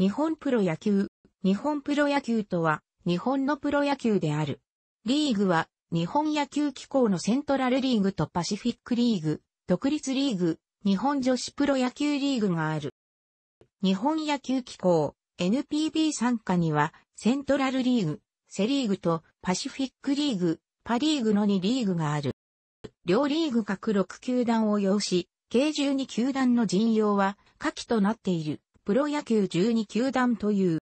日本プロ野球。日本プロ野球とは、日本のプロ野球である。リーグは、日本野球機構のセントラルリーグとパシフィックリーグ、独立リーグ、日本女子プロ野球リーグがある。日本野球機構、NPB 参加には、セントラルリーグ、セリーグとパシフィックリーグ、パリーグの2リーグがある。両リーグ各6球団を要し、計12球団の陣容は下記となっている。プロ野球12球団という。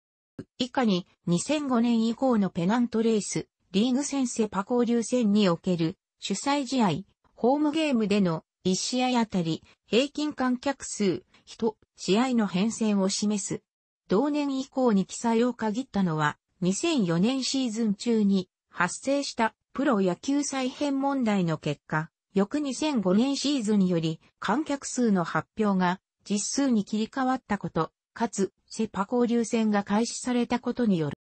以下に2005年以降のペナントレース、リーグ戦セパ交流戦における主催試合、ホームゲームでの1試合あたり平均観客数、人、試合の変遷を示す。同年以降に記載を限ったのは2004年シーズン中に発生したプロ野球再編問題の結果、翌2005年シーズンより観客数の発表が実数に切り替わったこと、かつ、セパ交流戦が開始されたことによる。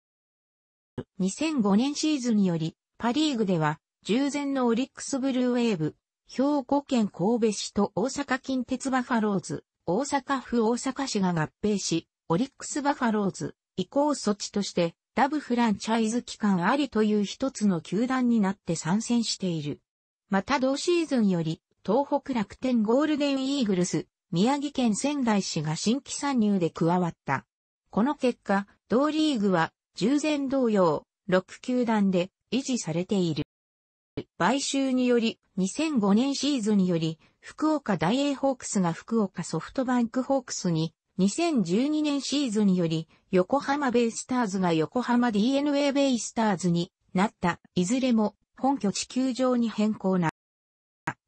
2005年シーズンにより、パリーグでは、従前のオリックスブルーウェーブ、兵庫県神戸市と大阪近鉄バファローズ、大阪府大阪市が合併し、オリックスバファローズ、移行措置として、ダブフランチャイズ期間ありという一つの球団になって参戦している。また同シーズンより、東北楽天ゴールデンイーグルス、宮城県仙台市が新規参入で加わった。この結果、同リーグは従前同様、6球団で維持されている。買収により、2005年シーズンにより、福岡大英ホークスが福岡ソフトバンクホークスに、2012年シーズンにより、横浜ベイスターズが横浜 DNA ベイスターズになった、いずれも本拠地球場に変更な。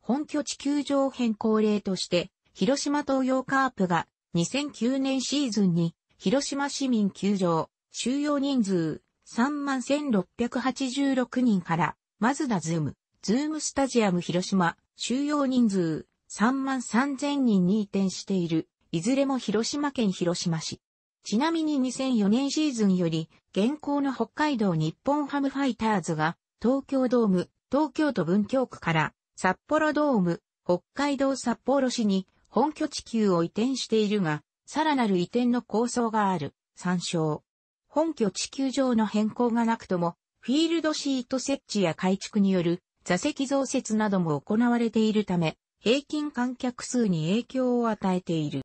本拠地球場変更例として、広島東洋カープが2009年シーズンに広島市民球場収容人数31,686人からマズダズーム、ズームスタジアム広島収容人数33,000人に移転しているいずれも広島県広島市。ちなみに2004年シーズンより、現行の北海道日本ハムファイターズが、東京ドーム、東京都文京区から、札幌ドーム、北海道札幌市に本拠地球を移転しているが、さらなる移転の構想がある。参照。本拠地球上の変更がなくとも、フィールドシート設置や改築による座席増設なども行われているため、平均観客数に影響を与えている。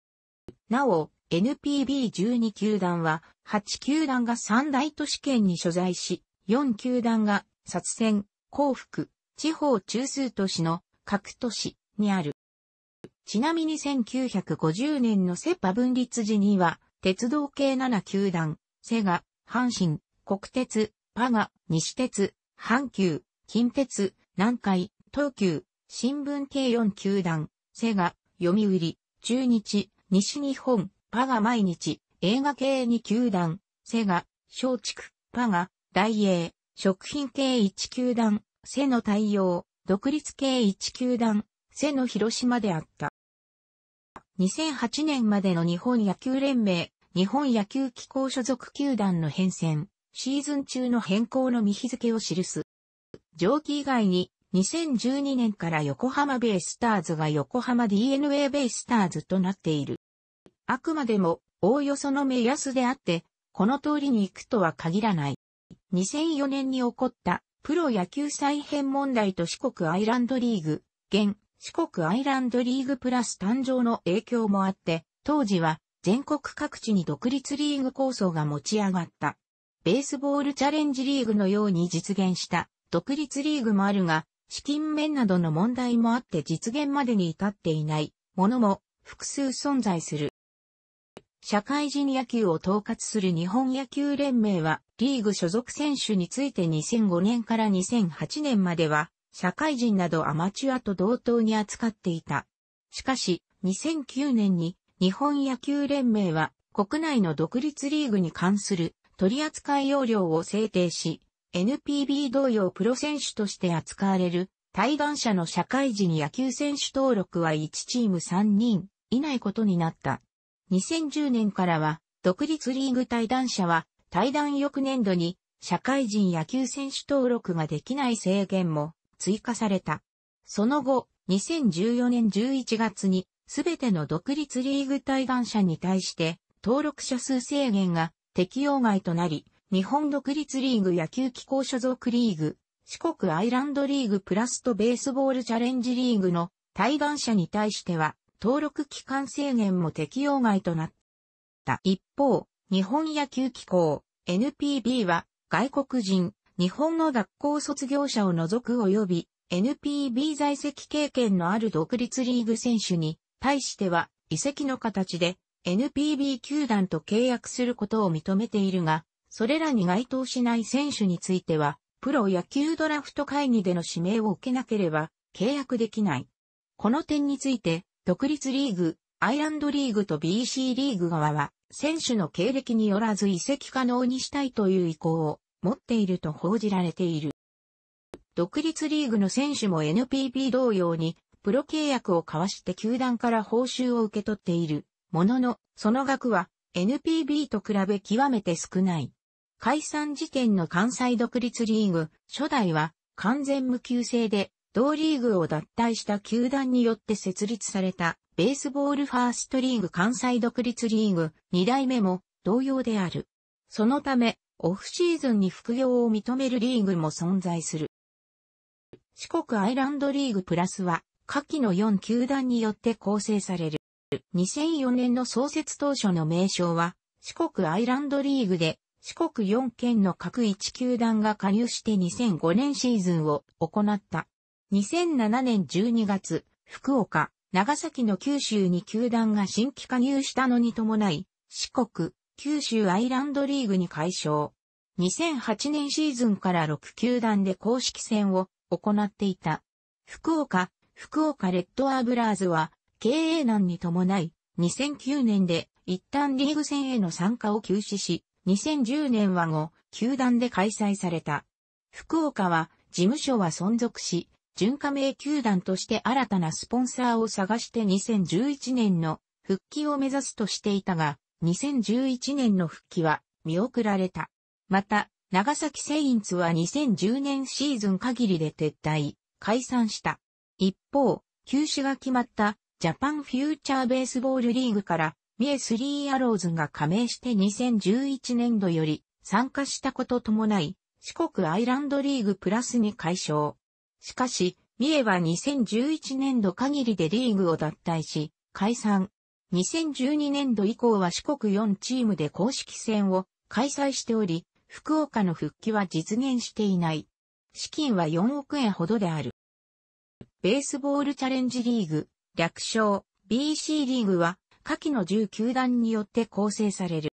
なお、NPB12 球団は、8球団が三大都市圏に所在し、4球団が、殺戦、幸福、地方中枢都市の各都市にある。ちなみに1950年のセパ分立時には、鉄道系7球団、セガ、阪神、国鉄、パガ、西鉄、阪急、近鉄、南海、東急、新聞系4球団、セガ、読売、中日、西日本、パガ毎日、映画系2球団、セガ、松竹、パガ、大英、食品系1球団、セの対応、独立系1球団、背の広島であった。2008年までの日本野球連盟、日本野球機構所属球団の変遷、シーズン中の変更の見日付を記す。上記以外に、2012年から横浜ベイスターズが横浜 DNA ベイスターズとなっている。あくまでも、おおよその目安であって、この通りに行くとは限らない。2004年に起こった、プロ野球再編問題と四国アイランドリーグ、現、四国アイランドリーグプラス誕生の影響もあって、当時は全国各地に独立リーグ構想が持ち上がった。ベースボールチャレンジリーグのように実現した独立リーグもあるが、資金面などの問題もあって実現までに至っていないものも複数存在する。社会人野球を統括する日本野球連盟は、リーグ所属選手について2005年から2008年までは、社会人などアマチュアと同等に扱っていた。しかし、2009年に日本野球連盟は国内の独立リーグに関する取扱要領を制定し、NPB 同様プロ選手として扱われる対談者の社会人野球選手登録は1チーム3人いないことになった。2010年からは独立リーグ対談者は対談翌年度に社会人野球選手登録ができない制限も追加された。その後、2014年11月に、すべての独立リーグ対岸者に対して、登録者数制限が適用外となり、日本独立リーグ野球機構所属リーグ、四国アイランドリーグプラスとベースボールチャレンジリーグの対岸者に対しては、登録期間制限も適用外となった。一方、日本野球機構、NPB は、外国人、日本の学校卒業者を除く及び NPB 在籍経験のある独立リーグ選手に対しては移籍の形で NPB 球団と契約することを認めているが、それらに該当しない選手については、プロ野球ドラフト会議での指名を受けなければ契約できない。この点について、独立リーグ、アイランドリーグと BC リーグ側は、選手の経歴によらず移籍可能にしたいという意向を持っていると報じられている。独立リーグの選手も NPB 同様に、プロ契約を交わして球団から報酬を受け取っている。ものの、その額は NPB と比べ極めて少ない。解散時点の関西独立リーグ、初代は完全無休制で、同リーグを脱退した球団によって設立された、ベースボールファーストリーグ関西独立リーグ、2代目も同様である。そのため、オフシーズンに副業を認めるリーグも存在する。四国アイランドリーグプラスは、下記の4球団によって構成される。2004年の創設当初の名称は、四国アイランドリーグで、四国4県の各1球団が加入して2005年シーズンを行った。2007年12月、福岡、長崎の九州に球団が新規加入したのに伴い、四国、九州アイランドリーグに解消。2008年シーズンから6球団で公式戦を行っていた。福岡、福岡レッドアーブラーズは経営難に伴い2009年で一旦リーグ戦への参加を休止し、2010年は後、球団で開催された。福岡は事務所は存続し、準加盟球団として新たなスポンサーを探して2011年の復帰を目指すとしていたが、2011年の復帰は見送られた。また、長崎セインツは2010年シーズン限りで撤退、解散した。一方、休止が決まったジャパンフューチャーベースボールリーグから三重スリーアローズが加盟して2011年度より参加したことともない四国アイランドリーグプラスに解消。しかし、三重は2011年度限りでリーグを脱退し、解散。2012年度以降は四国4チームで公式戦を開催しており、福岡の復帰は実現していない。資金は4億円ほどである。ベースボールチャレンジリーグ、略称 BC リーグは、下記の10球団によって構成される。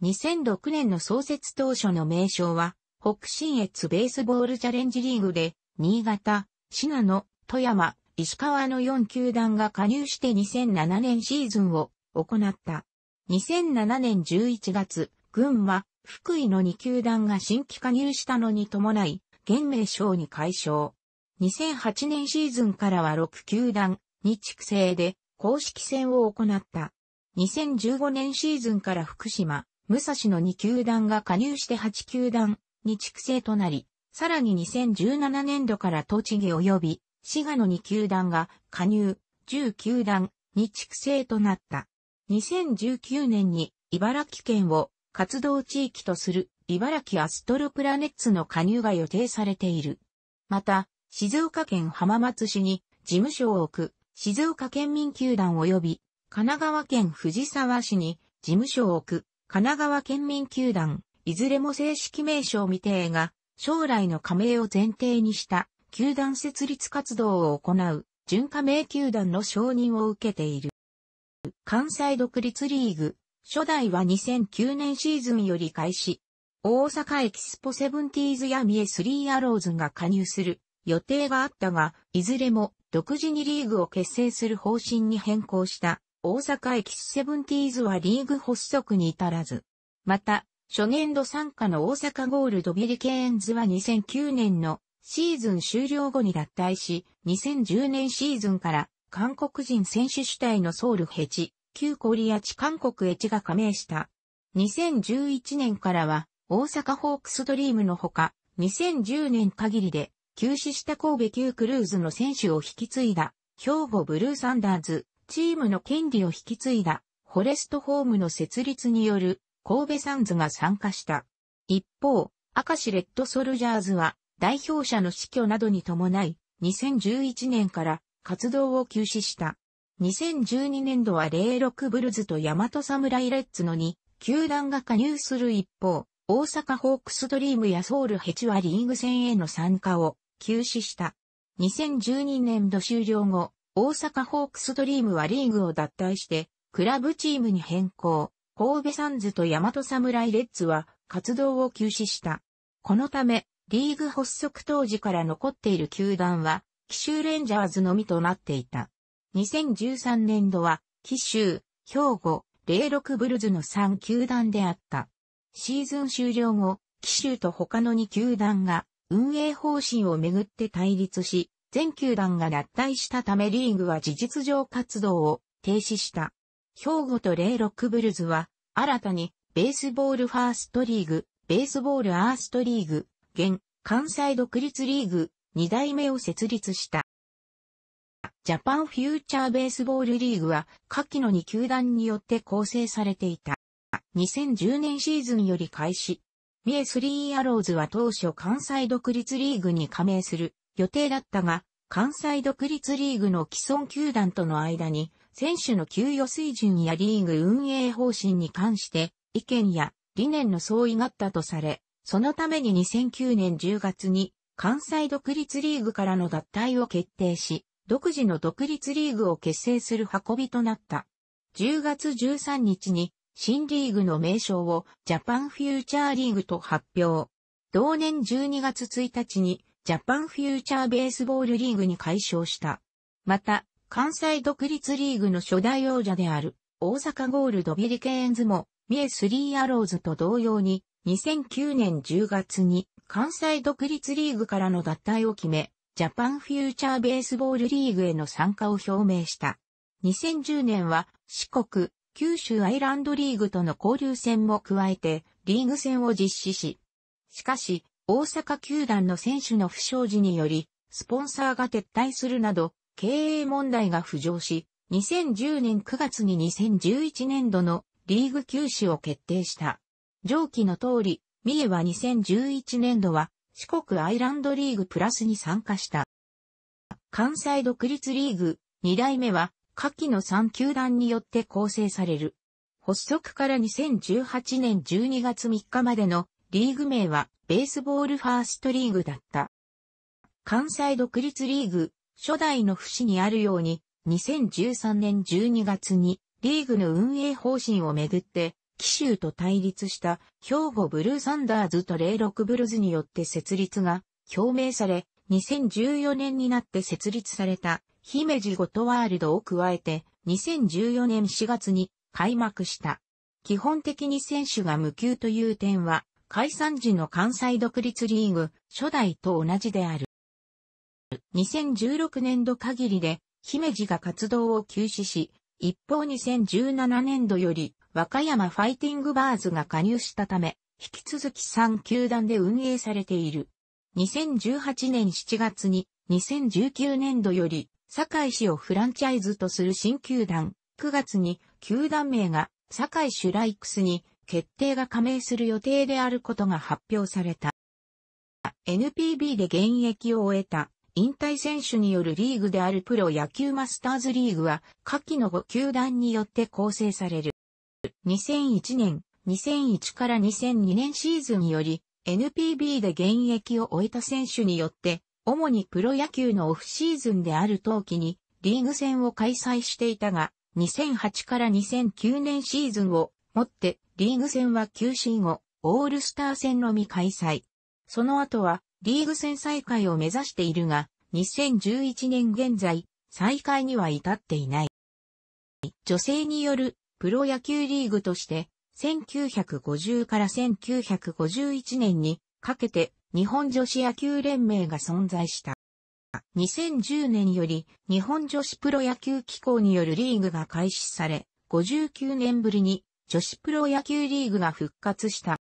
2006年の創設当初の名称は、北信越ベースボールチャレンジリーグで、新潟、信濃、富山、石川の4球団が加入して2007年シーズンを行った。2007年11月、群馬、福井の2球団が新規加入したのに伴い、現名称に解消。2008年シーズンからは6球団、に地区制で公式戦を行った。2015年シーズンから福島、武蔵の2球団が加入して8球団、に地区制となり、さらに2017年度から栃木及び滋賀の2球団が加入、10球団に畜生となった。2019年に茨城県を活動地域とする茨城アストロプラネッツの加入が予定されている。また、静岡県浜松市に事務所を置く静岡県民球団及び神奈川県藤沢市に事務所を置く神奈川県民球団、いずれも正式名称未定が将来の加盟を前提にした球団設立活動を行う、準加盟球団の承認を受けている。関西独立リーグ、初代は2009年シーズンより開始。大阪エキスポセブンティーズや三重スリーアローズが加入する予定があったが、いずれも独自にリーグを結成する方針に変更した大阪エキスセブンティーズはリーグ発足に至らず。また、初年度参加の大阪ゴールドビリケーンズは2009年のシーズン終了後に脱退し、2010年シーズンから韓国人選手主体のソウルヘチ、旧コリアチ韓国ヘチが加盟した。2011年からは大阪ホークスドリームのほか、2010年限りで休止した神戸旧クルーズの選手を引き継いだ、兵庫ブルーサンダーズ、チームの権利を引き継いだ、フォレストホームの設立による神戸サンズが参加した。一方、赤石レッドソルジャーズは代表者の死去などに伴い、2011年から活動を休止した。2012年度は06ブルズとヤマトサムライレッツの2、球団が加入する一方、大阪ホークスドリームやソウルヘチはリーグ戦への参加を休止した。2012年度終了後、大阪ホークスドリームはリーグを脱退して、クラブチームに変更。神戸サンズと大和侍レッツは活動を休止した。このため、リーグ発足当時から残っている球団は、奇襲レンジャーズのみとなっていた。2013年度は、奇襲、兵庫、零六ブルズの3球団であった。シーズン終了後、奇襲と他の2球団が運営方針をめぐって対立し、全球団が脱退したためリーグは事実上活動を停止した。兵庫と零六ブルズは新たにベースボールファーストリーグ、ベースボールアーストリーグ、現、関西独立リーグ、2代目を設立した。ジャパンフューチャーベースボールリーグは、下記の2球団によって構成されていた。2010年シーズンより開始。三重スリーアローズは当初関西独立リーグに加盟する予定だったが、関西独立リーグの既存球団との間に、選手の給与水準やリーグ運営方針に関して、意見や理念の相違があったとされ、そのために2009年10月に関西独立リーグからの脱退を決定し、独自の独立リーグを結成する運びとなった。10月13日に新リーグの名称をジャパンフューチャーリーグと発表。同年12月1日にジャパンフューチャーベースボールリーグに改称した。また、関西独立リーグの初代王者である大阪ゴールドビリケーンズも、三重スリーアローズと同様に2009年10月に関西独立リーグからの脱退を決め、ジャパンフューチャーベースボールリーグへの参加を表明した。2010年は四国、九州アイランドリーグとの交流戦も加えてリーグ戦を実施し、しかし大阪球団の選手の不祥事により、スポンサーが撤退するなど、経営問題が浮上し、2010年9月に2011年度のリーグ休止を決定した。上記の通り、三重は2011年度は四国アイランドリーグプラスに参加した。関西独立リーグ2代目は下記の3球団によって構成される。発足から2018年12月3日までのリーグ名はベースボールファーストリーグだった。関西独立リーグ初代の節にあるように2013年12月にリーグの運営方針をめぐって紀州と対立した兵庫ブルーサンダーズと0クブルズによって設立が表明され、2014年になって設立された姫路ゴトワールドを加えて2014年4月に開幕した。基本的に選手が無休という点は解散時の関西独立リーグ初代と同じである。2016年度限りで姫路が活動を休止し、一方2017年度より、和歌山ファイティングバーズが加入したため、引き続き3球団で運営されている。2018年7月に、2019年度より、堺市をフランチャイズとする新球団、9月に球団名が堺シュライクスに決定が加盟する予定であることが発表された。NPB で現役を終えた引退選手によるリーグであるプロ野球マスターズリーグは、下記の5球団によって構成される。2001年、2001から2002年シーズンにより、NPB で現役を終えた選手によって、主にプロ野球のオフシーズンである冬季にリーグ戦を開催していたが、2008から2009年シーズンをもってリーグ戦は休止後、オールスター戦のみ開催。その後はリーグ戦再開を目指しているが、2011年現在、再開には至っていない。女性によるプロ野球リーグとして、1950から1951年にかけて日本女子野球連盟が存在した。2010年より日本女子プロ野球機構によるリーグが開始され、59年ぶりに女子プロ野球リーグが復活した。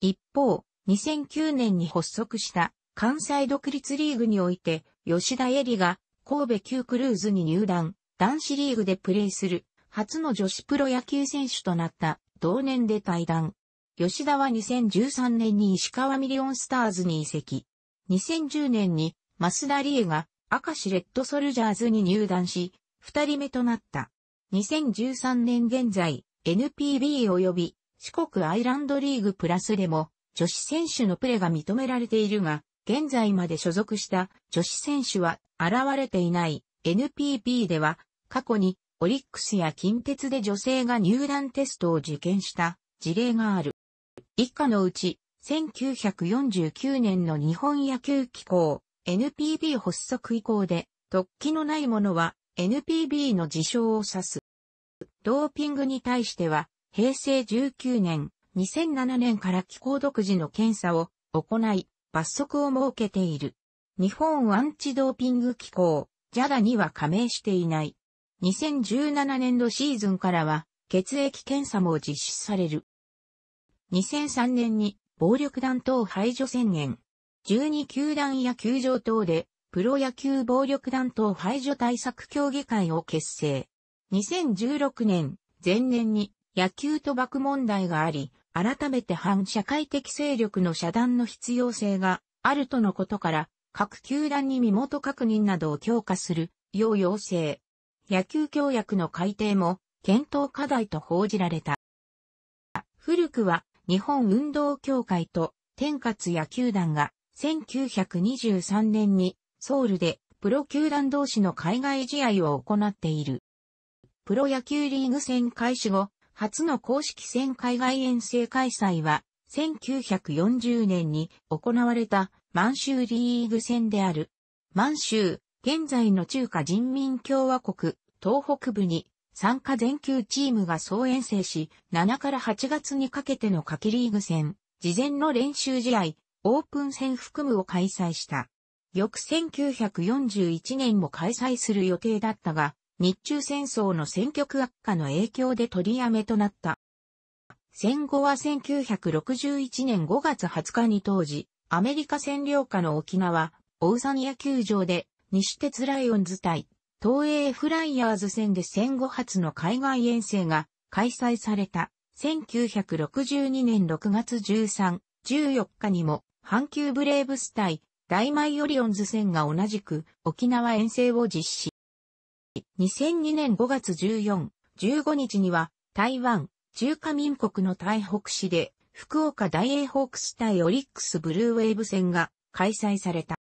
一方、2009年に発足した関西独立リーグにおいて、吉田恵里が神戸旧クルーズに入団、男子リーグでプレーする初の女子プロ野球選手となった同年で退団。吉田は2013年に石川ミリオンスターズに移籍。2010年に増田理恵が赤石レッドソルジャーズに入団し、二人目となった。2013年現在、NPB 及び四国アイランドリーグプラスでも女子選手のプレが認められているが、現在まで所属した女子選手は現れていない NPB では過去にオリックスや近鉄で女性が入団テストを受験した事例がある。以下のうち1949年の日本野球機構 NPB 発足以降で突起のないものは NPB の事象を指す。ドーピングに対しては平成19年2007年から機構独自の検査を行い、罰則を設けている。日本アンチドーピング機構、JADA には加盟していない。2017年度シーズンからは、血液検査も実施される。2003年に暴力団等排除宣言。12球団や球場等でプロ野球暴力団等排除対策協議会を結成。2016年、前年に野球賭博問題があり、改めて反社会的勢力の遮断の必要性があるとのことから、各球団に身元確認などを強化する要要請。野球協約の改定も検討課題と報じられた。古くは日本運動協会と天活野球団が1923年にソウルでプロ球団同士の海外試合を行っている。プロ野球リーグ戦開始後、初の公式戦海外遠征開催は、1940年に行われた満州リーグ戦である。満州、現在の中華人民共和国、東北部に参加全球チームが総遠征し、7から8月にかけての夏季リーグ戦、事前の練習試合、オープン戦含むを開催した。翌1941年も開催する予定だったが、日中戦争の戦局悪化の影響で取りやめとなった。戦後は1961年5月20日に当時、アメリカ占領下の沖縄、オウサニ野球場で、西鉄ライオンズ対、東映フライヤーズ戦で戦後初の海外遠征が開催された。1962年6月13、14日にも、阪急ブレーブス対、大マイオリオンズ戦が同じく沖縄遠征を実施。2002年5月14、15日には、台湾、中華民国の台北市で、福岡大英ホークス対オリックスブルーウェーブ戦が開催された。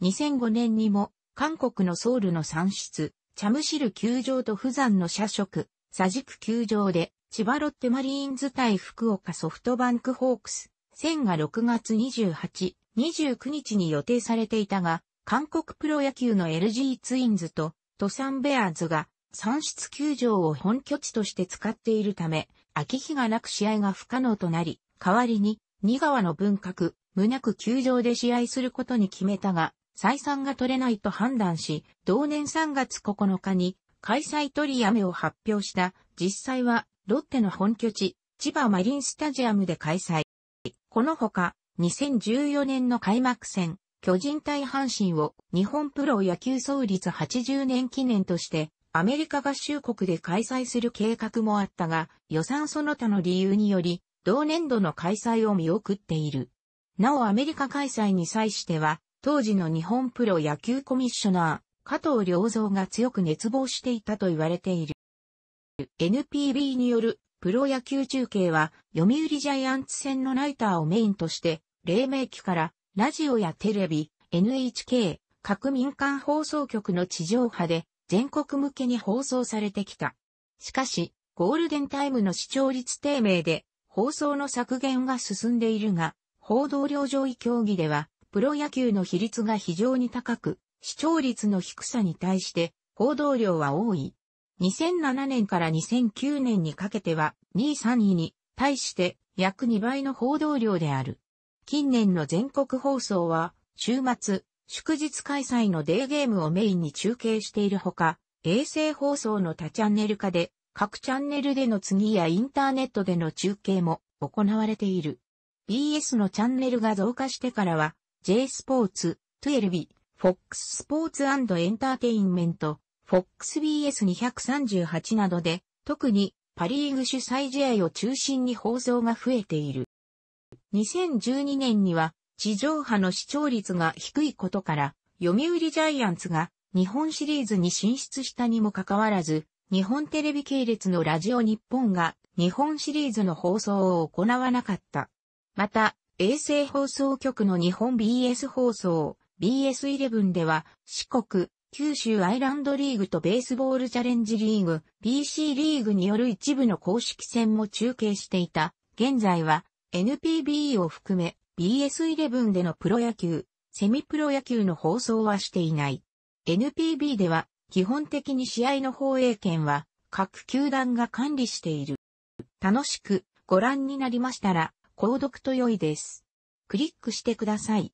2005年にも、韓国のソウルの産出、チャムシル球場と釜山の社食、サジク球場で、千葉ロッテマリーンズ対福岡ソフトバンクホークス、戦が6月28、29日に予定されていたが、韓国プロ野球の LG ツインズとトサンベアーズが産出球場を本拠地として使っているため、秋日がなく試合が不可能となり、代わりに、新川の文革、胸く球場で試合することに決めたが、採算が取れないと判断し、同年3月9日に開催取りやめを発表した、実際はロッテの本拠地、千葉マリンスタジアムで開催。このほか、2014年の開幕戦、巨人対阪神を日本プロ野球創立80年記念としてアメリカ合衆国で開催する計画もあったが予算その他の理由により同年度の開催を見送っている。なおアメリカ開催に際しては当時の日本プロ野球コミッショナー加藤良三が強く熱望していたと言われている。NPB によるプロ野球中継は読売ジャイアンツ戦のナイターをメインとして黎明期からラジオやテレビ、NHK、各民間放送局の地上波で全国向けに放送されてきた。しかし、ゴールデンタイムの視聴率低迷で放送の削減が進んでいるが、報道量上位競技では、プロ野球の比率が非常に高く、視聴率の低さに対して報道量は多い。2007年から2009年にかけては2位3位に対して約2倍の報道量である。近年の全国放送は、週末、祝日開催のデーゲームをメインに中継しているほか、衛星放送の多チャンネル化で、各チャンネルでの次やインターネットでの中継も行われている。BS のチャンネルが増加してからは、J スポーツ、12、FOX スポーツエンターテインメント、FOXBS238 などで、特にパリーグ主催試合を中心に放送が増えている。2012年には地上波の視聴率が低いことから、読売ジャイアンツが日本シリーズに進出したにもかかわらず、日本テレビ系列のラジオ日本が日本シリーズの放送を行わなかった。また、衛星放送局の日本 BS 放送 BS11 では四国、九州アイランドリーグとベースボールチャレンジリーグ BC リーグによる一部の公式戦も中継していた。現在は NPB を含め BS11 でのプロ野球、セミプロ野球の放送はしていない。NPB では基本的に試合の放映権は各球団が管理している。楽しくご覧になりましたら、購読と良いです。クリックしてください。